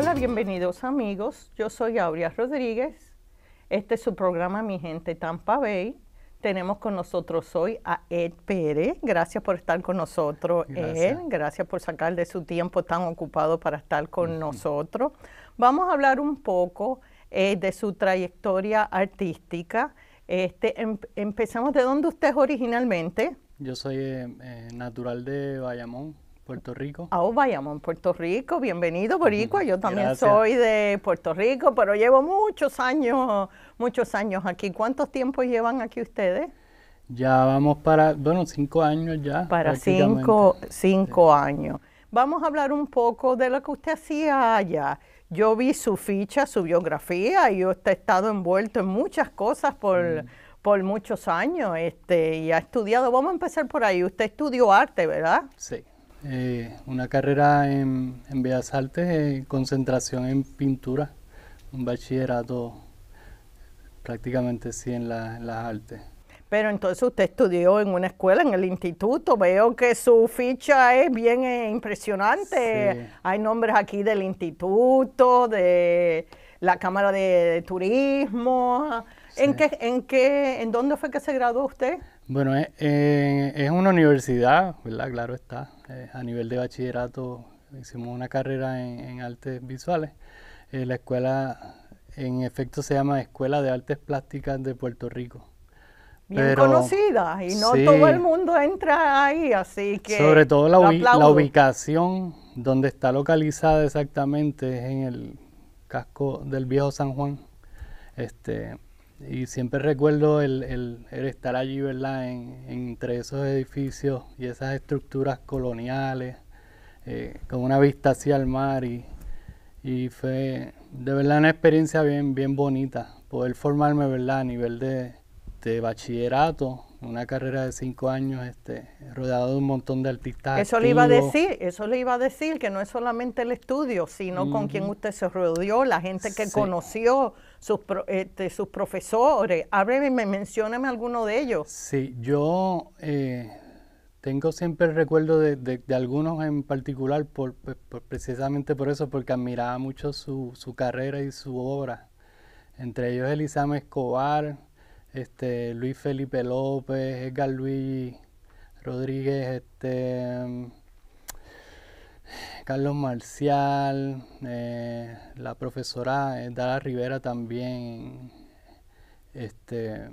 Hola, bienvenidos amigos. Yo soy Aurea Rodríguez. Este es su programa Mi Gente Tampa Bay. Tenemos con nosotros hoy a Ed Pérez. Gracias por estar con nosotros, Gracias. Ed. Gracias por sacar de su tiempo tan ocupado para estar con nosotros. Vamos a hablar un poco eh, de su trayectoria artística. Este, em, empezamos de dónde usted es originalmente. Yo soy eh, eh, natural de Bayamón, Puerto Rico. Ah, oh, en Puerto Rico. Bienvenido, Boricua. Yo también soy de Puerto Rico, pero llevo muchos años, muchos años aquí. ¿Cuántos tiempos llevan aquí ustedes? Ya vamos para, bueno, cinco años ya. Para cinco, cinco años. Vamos a hablar un poco de lo que usted hacía allá. Yo vi su ficha, su biografía, y usted ha estado envuelto en muchas cosas por... Mm. por muchos años este, y ha estudiado. Vamos a empezar por ahí. Usted estudió arte, ¿verdad? Sí. Eh, una carrera en, en Bellas Artes, eh, concentración en pintura, un bachillerato prácticamente sí en, las artes. Pero entonces usted estudió en una escuela, en el instituto. Veo que su ficha es bien eh, impresionante. Hay nombres aquí del instituto, de la Cámara de, Turismo. ¿En, dónde fue que se graduó usted? Bueno, es, es una universidad, ¿verdad? Claro está. Eh, a nivel de bachillerato hicimos una carrera en, artes visuales. Eh, la escuela en efecto se llama Escuela de Artes Plásticas de Puerto Rico. Bien conocida y no todo el mundo entra ahí, así que... Sobre todo la, la ubicación donde está localizada exactamente es en el casco del viejo San Juan. Este, y siempre recuerdo el, el, estar allí, ¿verdad? En, entre esos edificios y esas estructuras coloniales, eh, con una vista hacia el mar y, y, fue de verdad una experiencia bien, bien bonita, poder formarme, ¿verdad? A nivel de, bachillerato, una carrera de cinco años, este, rodeado de un montón de artistas. Eso le iba a decir, eso le iba a decir, que no es solamente el estudio, sino con quien usted se rodeó, la gente que conoció, sus, este, sus profesores. ábreme, mencióname alguno de ellos. Sí, yo eh, tengo siempre el recuerdo de, algunos en particular, pues, por, precisamente por eso, porque admiraba mucho su, su carrera y su obra. Entre ellos Elisama Escobar, este, Luis Felipe López, Edgar Luis Rodríguez, este, Carlos Marcial, eh, la profesora eh, Dara Rivera también, este,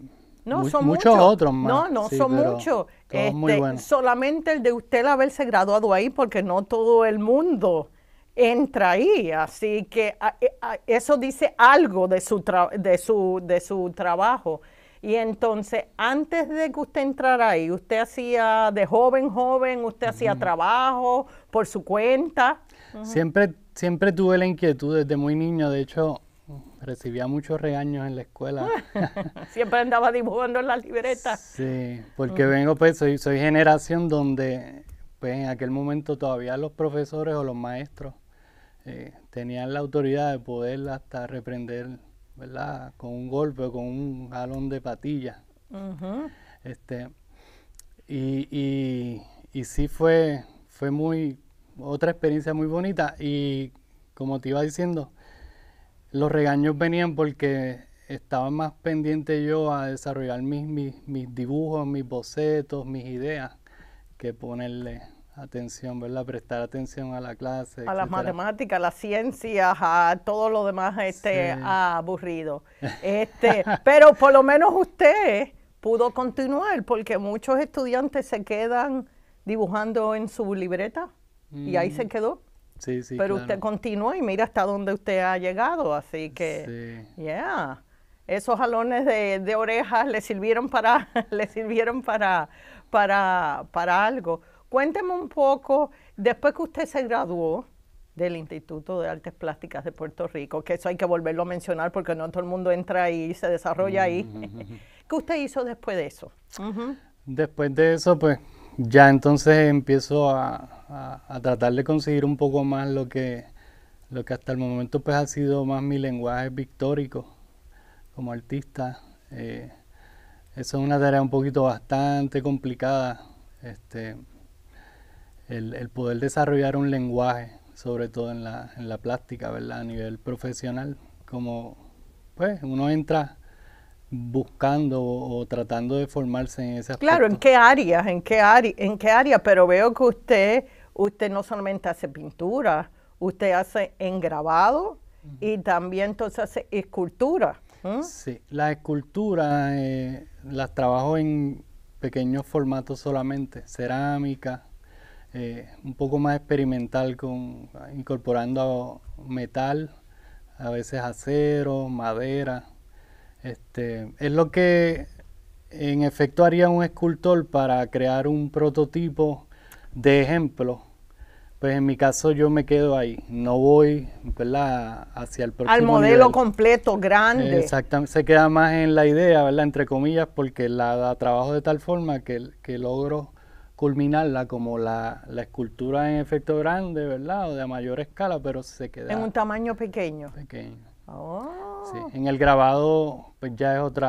son muchos otros más. No, no, son muchos. Este, solamente el de usted haberse graduado ahí, porque no todo el mundo entra ahí, así que eh, eso dice algo de de su, de su trabajo. Y entonces, antes de que usted entrara ahí, usted hacía de joven, joven, usted hacía trabajo por su cuenta. Siempre, siempre tuve la inquietud desde muy niño. De hecho, recibía muchos regaños en la escuela. siempre andaba dibujando en las libretas. Sí, porque vengo, pues, soy, soy generación donde, pues, en aquel momento todavía los profesores o los maestros eh, tenían la autoridad de poder hasta reprender ¿verdad? Con un golpe o con un jalón de patilla. Este, y, y, sí fue, fue muy, otra experiencia muy bonita. Y como te iba diciendo, los regaños venían porque estaba más pendiente yo a desarrollar mis, mis dibujos, mis bocetos, mis ideas, que ponerle atención, ¿verdad? Prestar atención a la clase. A las matemáticas, a las ciencias, a todo lo demás este, aburrido. Este, pero por lo menos usted pudo continuar, porque muchos estudiantes se quedan dibujando en su libreta y ahí se mm. quedó. Sí, sí, pero usted continuó y mira hasta dónde usted ha llegado, así que, sí. yeah. Esos jalones de, de, orejas le sirvieron para, le sirvieron para, para, para algo. Cuénteme un poco, después que usted se graduó del Instituto de Artes Plásticas de Puerto Rico, que eso hay que volverlo a mencionar porque no todo el mundo entra ahí y se desarrolla ahí. ¿Qué usted hizo después de eso? Después de eso, pues ya entonces empiezo a, tratar de conseguir un poco más lo que, lo que hasta el momento pues ha sido más mi lenguaje pictórico como artista. Eh, eso es una tarea un poquito bastante complicada. Este, el, poder desarrollar un lenguaje, sobre todo en la, en la plástica, ¿verdad? A nivel profesional, como pues uno entra buscando o, tratando de formarse en ese Claro, ¿en qué áreas? ¿En qué área? ¿En qué área? Pero veo que usted, usted no solamente hace pintura, usted hace engrabado y también entonces hace escultura. Sí, las esculturas eh, las trabajo en pequeños formatos solamente, cerámica, eh, un poco más experimental con incorporando metal, a veces acero, madera. Este, es lo que en efecto haría un escultor para crear un prototipo de ejemplo. Pues en mi caso yo me quedo ahí, no voy hacia el Al modelo completo, grande. Exactamente, se queda más en la idea, entre comillas, porque la, trabajo de tal forma que, que logro culminarla como la, escultura en efecto grande, ¿verdad? O de mayor escala, pero se queda... En un tamaño pequeño. Pequeño. Oh. Sí. En el grabado pues ya es otro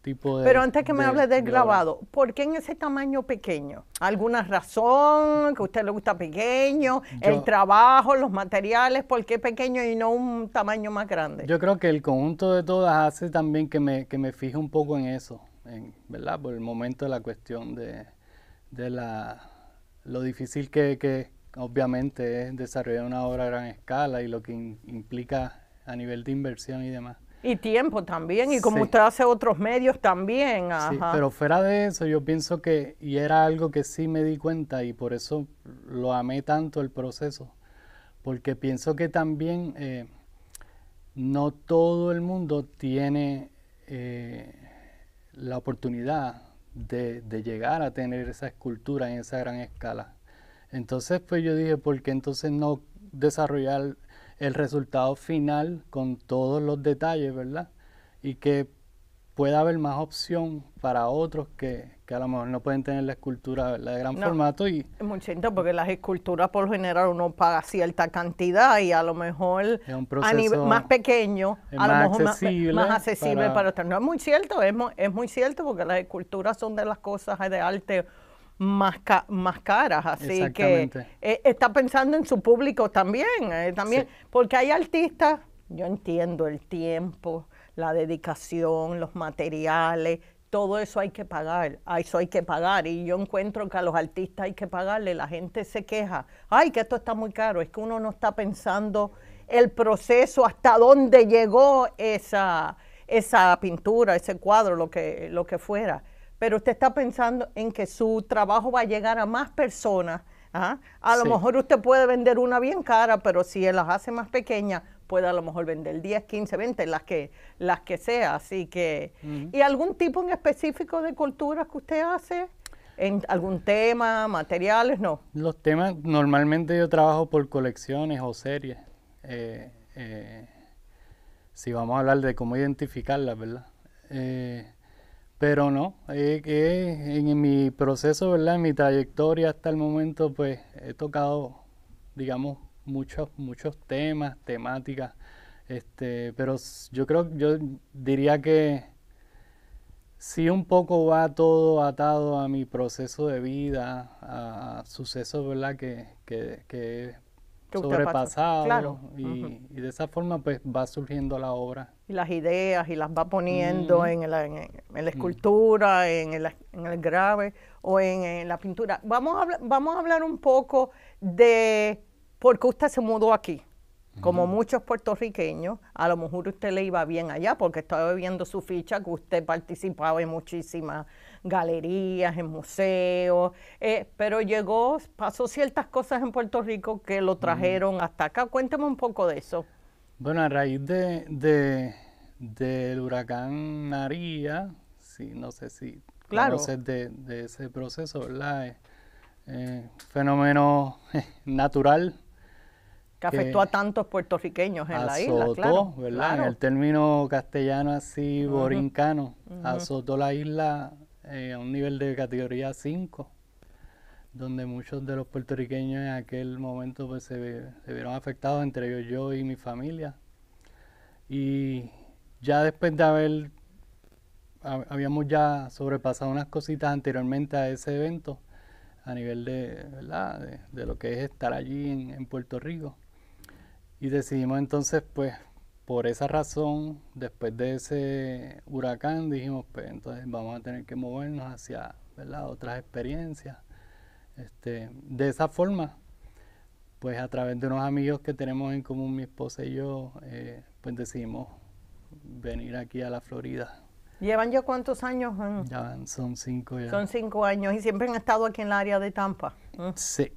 tipo de... Pero antes que me hable del grabado, ¿por qué en ese tamaño pequeño? ¿Alguna razón? ¿Que a usted le gusta pequeño? ¿El trabajo? ¿Los materiales? ¿Por qué pequeño y no un tamaño más grande? Yo creo que el conjunto de todas hace también que me, que me fije un poco en eso, en, ¿verdad? Por el momento de la cuestión de de la, lo difícil que, que obviamente es desarrollar una obra a gran escala y lo que implica a nivel de inversión y demás. Y tiempo también, y como usted hace otros medios también. Sí, pero fuera de eso, yo pienso que, y era algo que sí me di cuenta y por eso lo amé tanto el proceso, porque pienso que también eh, no todo el mundo tiene eh, la oportunidad de, llegar a tener esa escultura en esa gran escala. Entonces, pues yo dije, ¿por qué entonces no desarrollar el resultado final con todos los detalles, verdad? Y que puede haber más opción para otros que, a lo mejor no pueden tener la escultura de gran formato. y cierto porque las esculturas por lo general uno paga cierta cantidad y a lo mejor a nivel más pequeño, a más lo mejor accesible más, accesible para, otros. No es muy cierto, es, es muy cierto porque las esculturas son de las cosas de arte más, caras. Así que e, está pensando en su público también. Eh, también Porque hay artistas, yo entiendo el tiempo, la dedicación, los materiales, todo eso hay que pagar, a eso hay que pagar. Y yo encuentro que a los artistas hay que pagarle, la gente se queja, ay, que esto está muy caro, es que uno no está pensando el proceso, hasta dónde llegó esa, esa pintura, ese cuadro, lo que, lo que fuera. Pero usted está pensando en que su trabajo va a llegar a más personas. ¿ah? A lo mejor usted puede vender una bien cara, pero si las hace más pequeñas, puede a lo mejor vender 10, 15, 20, las que, las que sea. Así que, ¿y algún tipo en específico de cultura que usted hace? algún tema, materiales? No. Los temas, normalmente yo trabajo por colecciones o series. Eh, eh, si vamos a hablar de cómo identificarlas, ¿verdad? Eh, pero no, eh, en mi proceso, ¿verdad? En mi trayectoria hasta el momento, pues he tocado, digamos, muchos, muchos temas, temáticas. Este, pero yo creo, yo diría que sí un poco va todo atado a mi proceso de vida, a sucesos, ¿verdad? Que, que, que sobrepasado y, de esa forma pues va surgiendo la obra. Y las ideas y las va poniendo en, la, en, la, mm. escultura, en, el, en, el, grave o en, la pintura. Vamos a, vamos a hablar un poco de porque usted se mudó aquí. Como muchos puertorriqueños, a lo mejor usted le iba bien allá porque estaba viendo su ficha que usted participaba en muchísimas galerías, en museos, eh, pero llegó, pasó ciertas cosas en Puerto Rico que lo trajeron hasta acá. Cuénteme un poco de eso. Bueno, a raíz de, del huracán María, sí, no sé si claro. conoces de, ese proceso, ¿verdad? Eh, eh, fenómeno natural que afectó a tantos puertorriqueños en la isla, claro. ¿verdad? En el término castellano así, borincano, azotó la isla eh, a un nivel de categoría 5, donde muchos de los puertorriqueños en aquel momento pues, se, vieron afectados, entre ellos yo y mi familia. Y ya después de haber, habíamos ya sobrepasado unas cositas anteriormente a ese evento, a nivel de, ¿verdad? lo que es estar allí en Puerto Rico. Y decidimos entonces, pues, por esa razón, después de ese huracán, dijimos, pues, entonces vamos a tener que movernos hacia, ¿verdad? otras experiencias. Este, de esa forma, pues a través de unos amigos que tenemos en común, mi esposa y yo, eh, pues decidimos venir aquí a la Florida. ¿Llevan ya cuántos años? Ya son cinco ya. Son cinco años y siempre han estado aquí en el área de Tampa. Sí,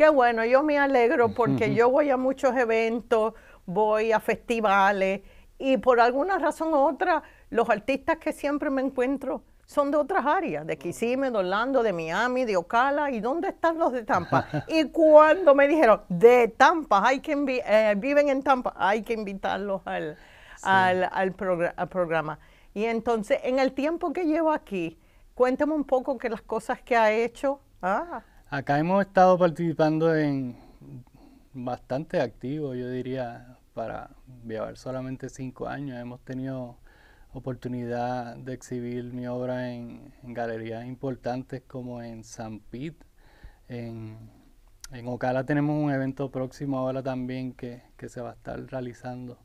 Qué bueno, yo me alegro porque yo voy a muchos eventos, voy a festivales y por alguna razón u otra, los artistas que siempre me encuentro son de otras áreas, de Kissimmee, de Orlando, de Miami, de Ocala, ¿y dónde están los de Tampa? y cuando me dijeron, de Tampa, hay que eh, viven en Tampa, hay que invitarlos al, programa. Y entonces, en el tiempo que llevo aquí, cuéntame un poco que las cosas que ha hecho. Ah, Acá hemos estado participando en bastante activo, yo diría, para llevar solamente cinco años. Hemos tenido oportunidad de exhibir mi obra en, galerías importantes como en San Pit, en, en Ocala tenemos un evento próximo ahora también que se va a estar realizando.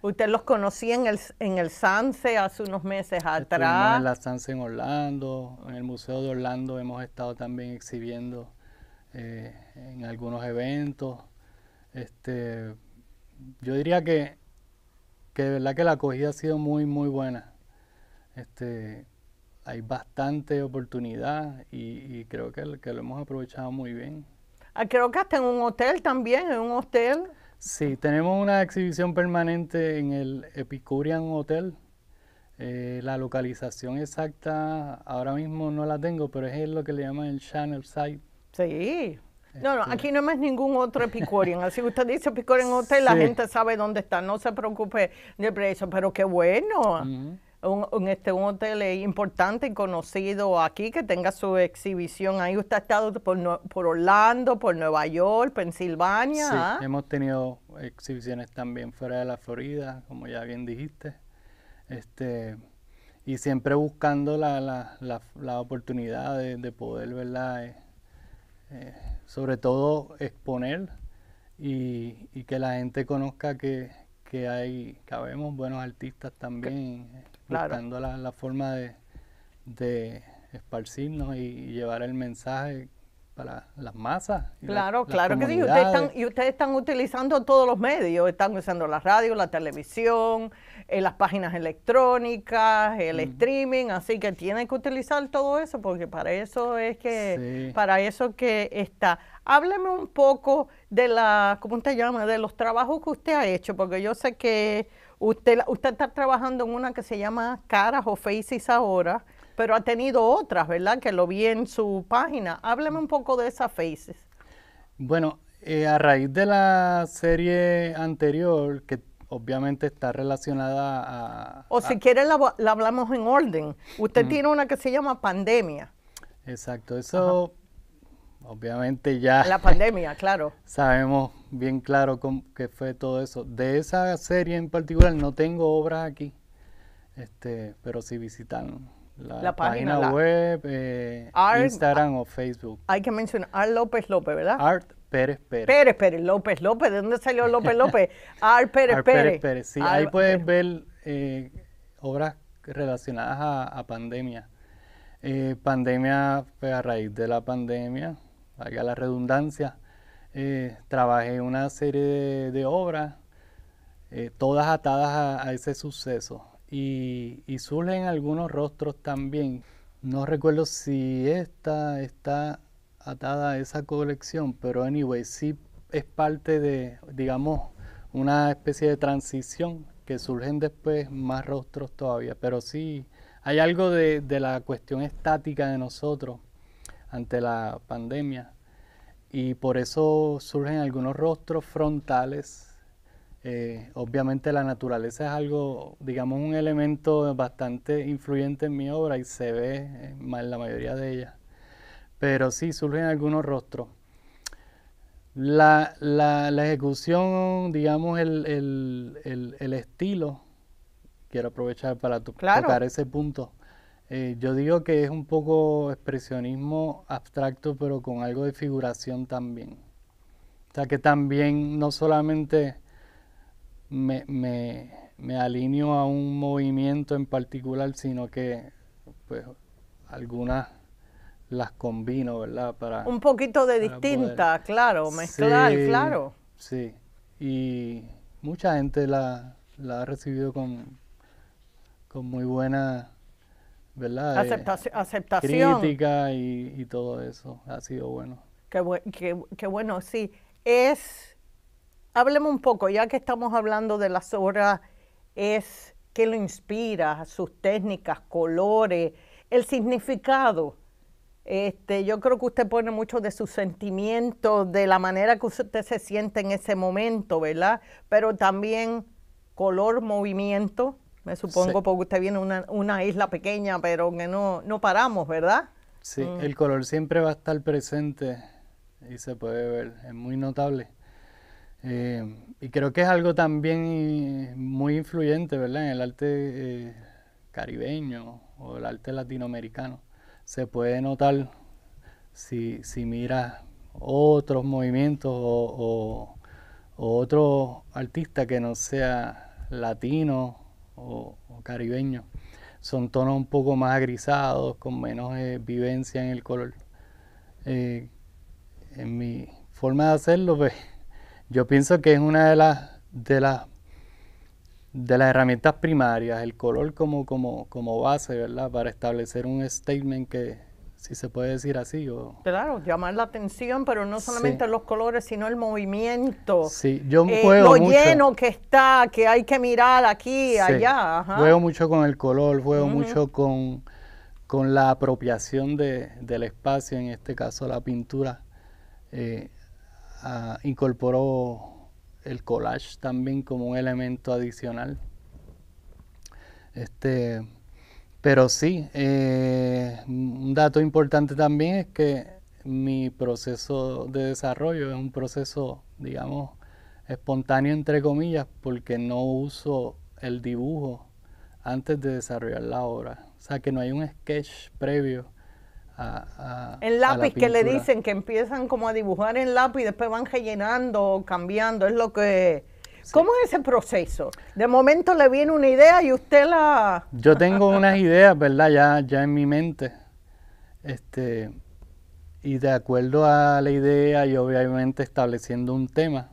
Usted los conocía en el, en el Sanse hace unos meses atrás. en la Sanse en Orlando, en el Museo de Orlando hemos estado también exhibiendo eh, en algunos eventos. Este, yo diría que, de verdad que la acogida ha sido muy, muy buena. Este, hay bastante oportunidad y, creo que, lo hemos aprovechado muy bien. Ah, creo que hasta en un hotel también, en un hotel. Sí, tenemos una exhibición permanente en el Epicurean Hotel. Eh, la localización exacta ahora mismo no la tengo, pero es lo que le llaman el Channel Site. Sí. No, no, aquí este. no hay más ningún otro Epicurean. Así que usted dice Epicurean Hotel, la gente sabe dónde está. No se preocupe de precio, pero qué bueno un, este, un hotel importante y conocido aquí que tenga su exhibición. Ahí usted ha estado por, por Orlando, por Nueva York, Pensilvania. Sí, ¿ah? hemos tenido exhibiciones también fuera de la Florida, como ya bien dijiste. Este, y siempre buscando la, la, la, oportunidad de, poder, ¿verdad? Eh, eh, sobre todo exponer y, que la gente conozca que, que hay, que buenos artistas también. Eh, buscando la, forma de, de esparcirnos y, llevar el mensaje para las masas. claro, claro que sí. y ustedes están utilizando todos los medios. Están usando la radio, la televisión, eh, las páginas electrónicas, el streaming. Así que tienen que utilizar todo eso porque para eso es que, para eso que está. Hábleme un poco de la, ¿cómo te llama? De los trabajos que usted ha hecho, porque yo sé que Usted, está trabajando en una que se llama Caras o Faces ahora, pero ha tenido otras, ¿verdad? Que lo vi en su página. Hábleme un poco de esas Faces. Bueno, eh, a raíz de la serie anterior, que obviamente está relacionada a... O si quiere la, hablamos en orden. Usted tiene una que se llama Pandemia. Exacto, eso obviamente ya... La pandemia, claro. Sabemos bien claro cómo, qué fue todo eso. De esa serie en particular no tengo obras aquí, este, pero si visitan la, página, web, eh, Instagram o Facebook. Hay que mencionar Art López López, ¿verdad? Art Pérez Pérez. Pérez Pérez, López López, ¿de dónde salió López López? Art Pérez Pérez. ahí puedes ver eh, obras relacionadas a, pandemia. Eh, pandemia, fue pues, a raíz de la pandemia, valga la redundancia, eh, trabajé una serie de, obras, eh, todas atadas a, ese suceso. Y, surgen algunos rostros también. No recuerdo si esta está atada a esa colección, pero anyway, sí es parte de, digamos, una especie de transición que surgen después más rostros todavía. Pero sí, hay algo de la cuestión estática de nosotros ante la pandemia. Y por eso surgen algunos rostros frontales. Eh, obviamente la naturaleza es algo, digamos, un elemento bastante influyente en mi obra y se ve en la mayoría de ellas. Pero sí, surgen algunos rostros. La, la, la ejecución, digamos, el, el, el, estilo quiero aprovechar para tocar ese punto. Eh, yo digo que es un poco expresionismo abstracto, pero con algo de figuración también. O sea que también no solamente me, me, alineo a un movimiento en particular, sino que pues, algunas las combino, ¿verdad? Para, un poquito de distinta, claro, mezclar, claro. Sí, y mucha gente la, la ha recibido con, con muy buena ¿verdad? Eh, aceptación. Crítica y, todo eso. Ha sido bueno. Qué, bueno, sí. Es, hablemos un poco, ya que estamos hablando de las obras, es qué lo inspira, sus técnicas, colores, el significado. Este, yo creo que usted pone mucho de sus sentimientos, de la manera que usted se siente en ese momento, ¿verdad? Pero también color, movimiento, me supongo, porque usted viene una, una isla pequeña, pero que no, no paramos, ¿verdad? Sí, mm. el color siempre va a estar presente y se puede ver, es muy notable. Eh, y creo que es algo también muy influyente, ¿verdad? En el arte eh, caribeño o el arte latinoamericano. Se puede notar si, si miras otros movimientos o, o, o otro artista que no sea latino o, caribeño, Son tonos un poco más agrisados, con menos eh, vivencia en el color. Eh, en mi forma de hacerlo, pues yo pienso que es una de las, de las, de las herramientas primarias, el color como, como, como base, ¿verdad? Para establecer un statement que, si se puede decir así. O... Claro, llamar la atención, pero no solamente los colores, sino el movimiento. Sí, yo eh, juego Lo lleno que está, que hay que mirar aquí, allá. Ajá. Juego mucho con el color, juego mucho con, con, la apropiación de, del espacio, en este caso la pintura. Eh, incorporó el collage también como un elemento adicional. Este, pero sí, eh, un dato importante también es que mi proceso de desarrollo es un proceso, digamos, espontáneo entre comillas, porque no uso el dibujo antes de desarrollar la obra. O sea, que no hay un sketch previo. A, a, en lápiz que le dicen que empiezan como a dibujar en lápiz y después van rellenando o cambiando, es lo que ¿Cómo es ese proceso? De momento le viene una idea y usted la... Yo tengo unas ideas, ¿verdad? Ya, ya en mi mente. Este, y de acuerdo a la idea y obviamente estableciendo un tema,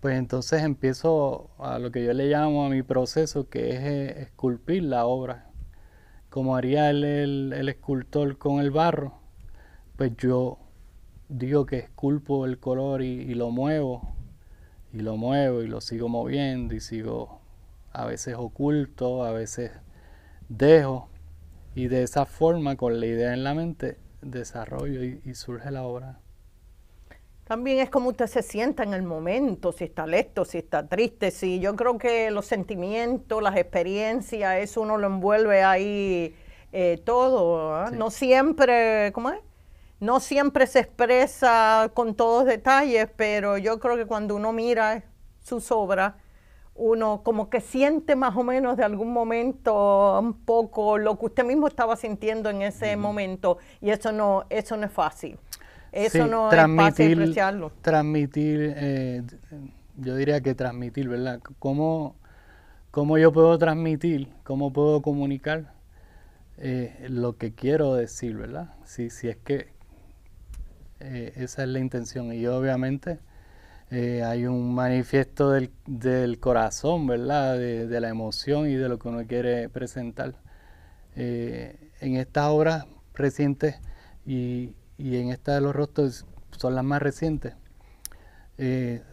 pues entonces empiezo a lo que yo le llamo a mi proceso, que es eh, esculpir la obra. Como haría el, escultor con el barro, pues yo digo que esculpo el color y, lo muevo y lo muevo y lo sigo moviendo y sigo a veces oculto, a veces dejo y de esa forma con la idea en la mente desarrollo y, surge la obra. También es como usted se sienta en el momento, si está listo, si está triste, si yo creo que los sentimientos, las experiencias, eso uno lo envuelve ahí eh, todo. ¿ah? No siempre, ¿cómo es? no siempre se expresa con todos detalles, pero yo creo que cuando uno mira sus obras, uno como que siente más o menos de algún momento un poco lo que usted mismo estaba sintiendo en ese momento y eso no, eso no es fácil. Eso no es fácil Transmitir, eh, yo diría que transmitir, ¿verdad? ¿Cómo, cómo yo puedo transmitir, cómo puedo comunicar eh, lo que quiero decir, ¿verdad? Si, si es que eh, esa es la intención. Y obviamente eh, hay un manifiesto del, corazón, ¿verdad? De, la emoción y de lo que uno quiere presentar. Eh, en estas obras recientes y, en esta de los rostros son las más recientes.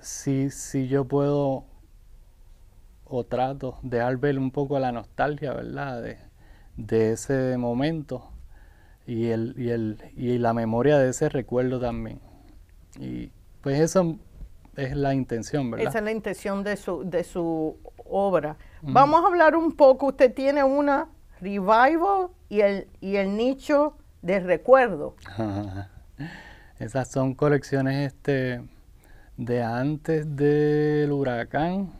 si, si yo puedo o trato de dar ver un poco la nostalgia, ¿verdad? de ese momento y, el, y, la memoria de ese recuerdo también. Y pues eso es la intención, ¿verdad? Esa es la intención de su, obra. Vamos a hablar un poco, usted tiene una revival y el, y el nicho de recuerdo. Esas son colecciones este, de antes del huracán,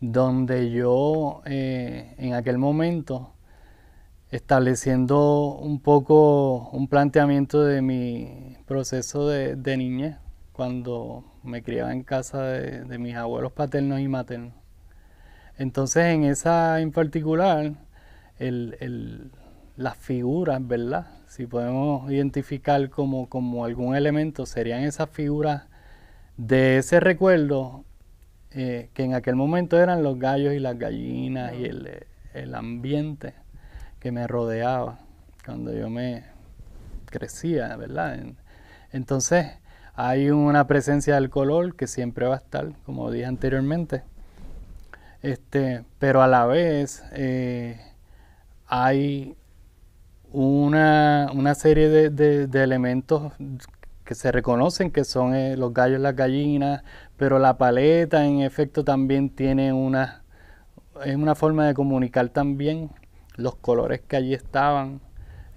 donde yo eh, en aquel momento estableciendo un poco un planteamiento de mi proceso de, niñez, cuando me criaba en casa de, mis abuelos paternos y maternos. Entonces en esa en particular, las figuras, ¿verdad? Si podemos identificar como, algún elemento, serían esas figuras de ese recuerdo eh, que en aquel momento eran los gallos y las gallinas y el, el ambiente que me rodeaba cuando yo me crecía, ¿verdad? Entonces hay una presencia del color que siempre va a estar, como dije anteriormente, este, pero a la vez eh, hay una, serie de, elementos que se reconocen que son eh, los gallos, las gallinas, pero la paleta en efecto también tiene una, es una forma de comunicar también los colores que allí estaban,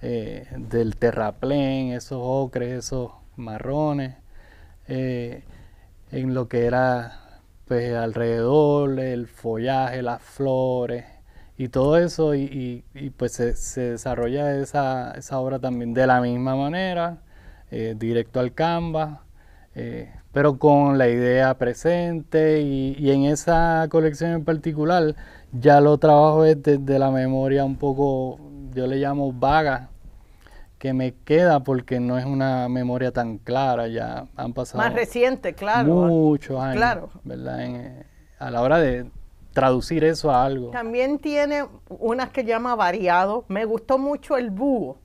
eh, del terraplén, esos ocres, esos marrones, eh, en lo que era pues, alrededor, el follaje, las flores y todo eso, y, pues se, desarrolla esa, obra también de la misma manera, eh, directo al Canva pero con la idea presente y, en esa colección en particular ya lo trabajo desde, la memoria un poco, yo le llamo vaga, que me queda porque no es una memoria tan clara, ya han pasado... Más reciente, claro. Muchos años, claro. ¿verdad? Eh, a la hora de traducir eso a algo. También tiene unas que llama variado. Me gustó mucho el búho.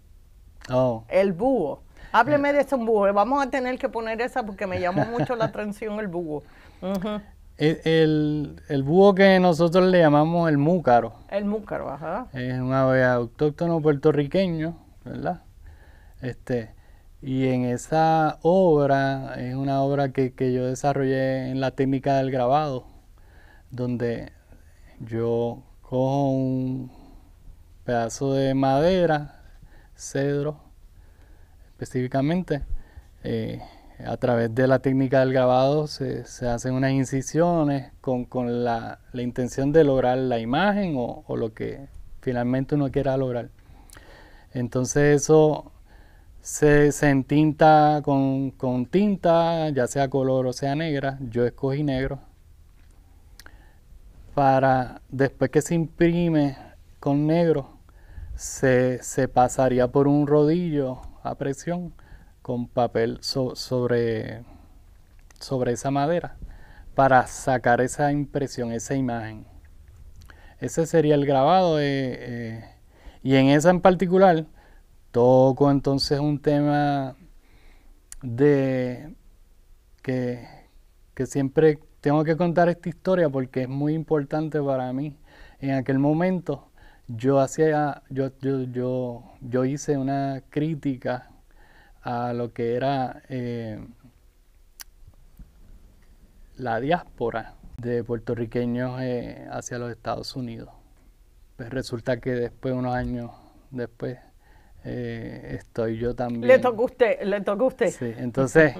Oh. El búho Hábleme de ese búho. Vamos a tener que poner esa porque me llamó mucho la atención el búho. el, el, búho que nosotros le llamamos el múcaro. El múcaro, ajá. Es un ave autóctono puertorriqueño, ¿verdad? Este, y en esa obra, es una obra que, que yo desarrollé en la técnica del grabado, donde yo cojo un pedazo de madera, cedro, específicamente. Eh, a través de la técnica del grabado se, hacen unas incisiones con, la, intención de lograr la imagen o, lo que finalmente uno quiera lograr. Entonces eso se, se entinta con, tinta, ya sea color o sea negra. Yo escogí negro. Para después que se imprime con negro, se, se pasaría por un rodillo presión con papel sobre, sobre esa madera para sacar esa impresión, esa imagen. Ese sería el grabado. Eh, eh, y en esa en particular toco entonces un tema de que siempre tengo que contar esta historia porque es muy importante para mí en aquel momento yo, hacía, yo, yo, yo, yo hice una crítica a lo que era eh, la diáspora de puertorriqueños eh, hacia los Estados Unidos. Pues resulta que después, unos años después, eh, estoy yo también. Le tocó usted, le tocó usted. Sí, entonces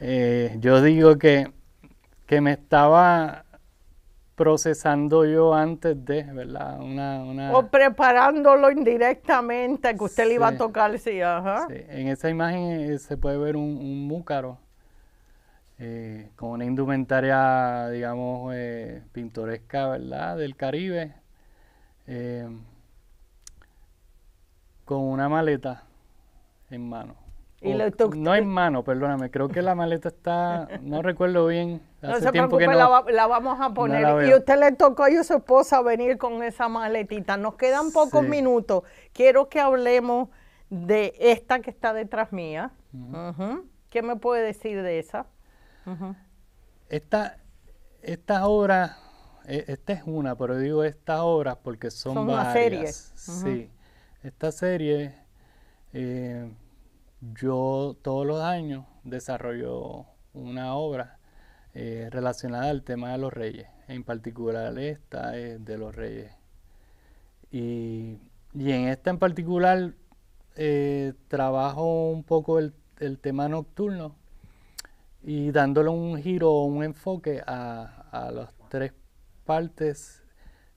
yo digo que, que me estaba procesando yo antes de, ¿verdad? Una, O preparándolo indirectamente, que usted le iba a tocar, sí, ajá. En esa imagen eh, se puede ver un, un múcaro eh, con una indumentaria, digamos, eh, pintoresca, ¿verdad? Del Caribe, con una maleta en mano. No hay eh. mano, perdóname. Creo que la maleta está, no recuerdo bien. Hace no se tiempo preocupe, que no, la, la, vamos a poner. y usted le tocó a su esposa venir con esa maletita. Nos quedan pocos minutos. Quiero que hablemos de esta que está detrás mía. ¿Qué me puede decir de esa? Esta, esta obra, e, esta es una, pero digo estas obras porque son, son varias. Una serie. Sí. Esta serie... Eh, yo todos los años desarrollo una obra eh, relacionada al tema de los reyes, en particular esta eh, de los reyes. Y, en esta en particular eh, trabajo un poco el, tema nocturno y dándole un giro o un enfoque a, las tres partes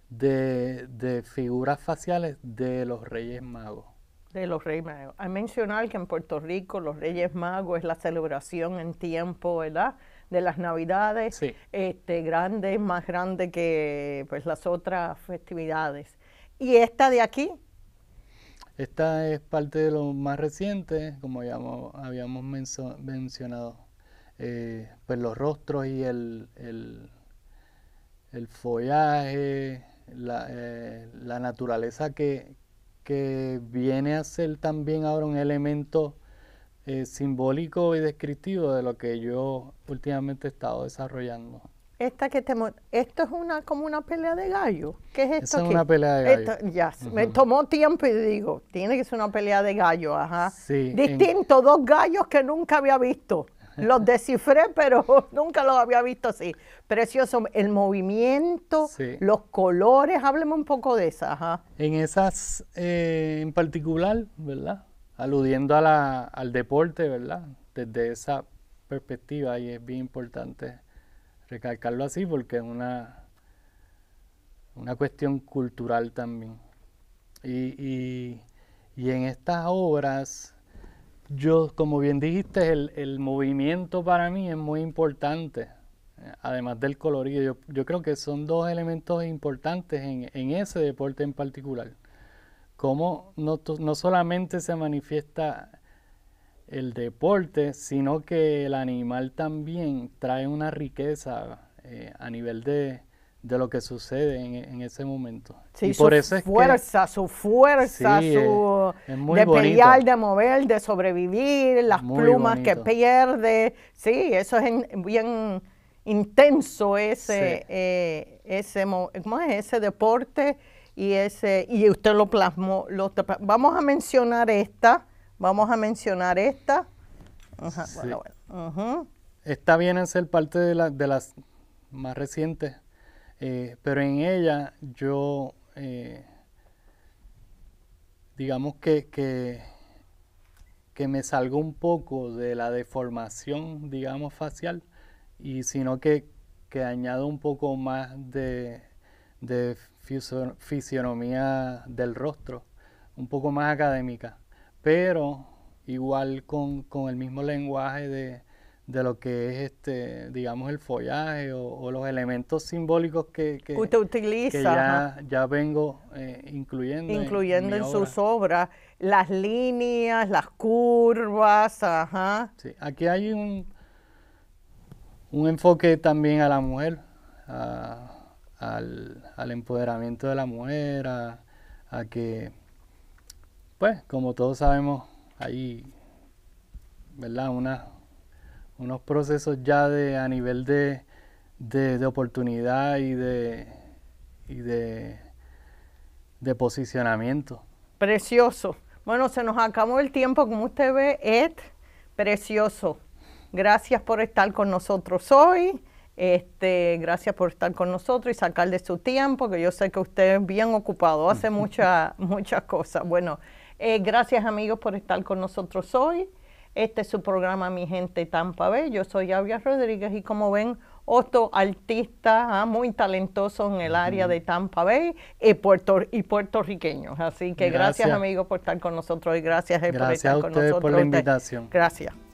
de figuras faciales de los reyes magos de los Reyes Magos. Hay mencionar que en Puerto Rico los Reyes Magos es la celebración en tiempo, ¿verdad? De las Navidades, este, grande, más grande que pues las otras festividades. Y esta de aquí. Esta es parte de lo más reciente, como ya habíamos mencionado. Eh, pues los rostros y el, el, follaje, eh, la naturaleza que, que viene a ser también ahora un elemento eh, simbólico y descriptivo de lo que yo últimamente he estado desarrollando. Esta que te, esto es una como una pelea de gallo. ¿Qué es esto? es una pelea de gallo. Esto, Me tomó tiempo y digo, tiene que ser una pelea de gallo, ajá. Sí, Distinto, dos gallos que nunca había visto los descifré, pero nunca los había visto así. Precioso, el movimiento, los colores, hábleme un poco de esas. En esas eh, en particular, ¿verdad? Aludiendo al deporte, ¿verdad? Desde esa perspectiva, y es bien importante recalcarlo así porque es una, una cuestión cultural también. y en estas obras yo, como bien dijiste, el, movimiento para mí es muy importante, eh, además del colorido. Yo, creo que son dos elementos importantes en, ese deporte en particular. Cómo no, solamente se manifiesta el deporte, sino que el animal también trae una riqueza eh, a nivel de, de lo que sucede en, ese momento. Sí, por su eso es fuerza, su fuerza, su de pelear, de mover, de sobrevivir, las plumas que pierde. Sí, eso es bien intenso ese, eh, ese, ¿cómo es? ese deporte y ese y usted lo plasmó. vamos a mencionar esta, vamos a mencionar esta. bueno, bueno. Esta viene a ser parte de, la, de las más recientes eh, pero en ella yo, eh, digamos que, que, me salgo un poco de la deformación, digamos, facial, y sino que, añado un poco más de, de fisionomía del rostro, un poco más académica, pero igual con el mismo lenguaje de, de lo que es, este, digamos, el follaje o, los elementos simbólicos que, usted utiliza. ya, vengo incluyendo. Eh, incluyendo en, sus obras, las líneas, las curvas, ajá. Sí, aquí hay un, un enfoque también a la mujer, al, empoderamiento de la mujer, a, a que, pues, como todos sabemos, hay, ¿verdad? Una unos procesos ya de a nivel de, oportunidad y de, y de, posicionamiento. Precioso. Bueno, se nos acabó el tiempo, como usted ve, Ed, precioso. Gracias por estar con nosotros hoy. Este, gracias por estar con nosotros y sacar de su tiempo, que yo sé que usted es bien ocupado, hace muchas muchas cosas. Bueno, eh, gracias amigos por estar con nosotros hoy. Este es su programa Mi Gente Tampa Bay. Yo soy Avia Rodríguez y como ven, otro artista ah, muy talentoso en el área de Tampa Bay eh, y, puerto, y puertorriqueños. Así que gracias, amigo amigos por estar con nosotros y gracias, eh, por la invitación. Gracias.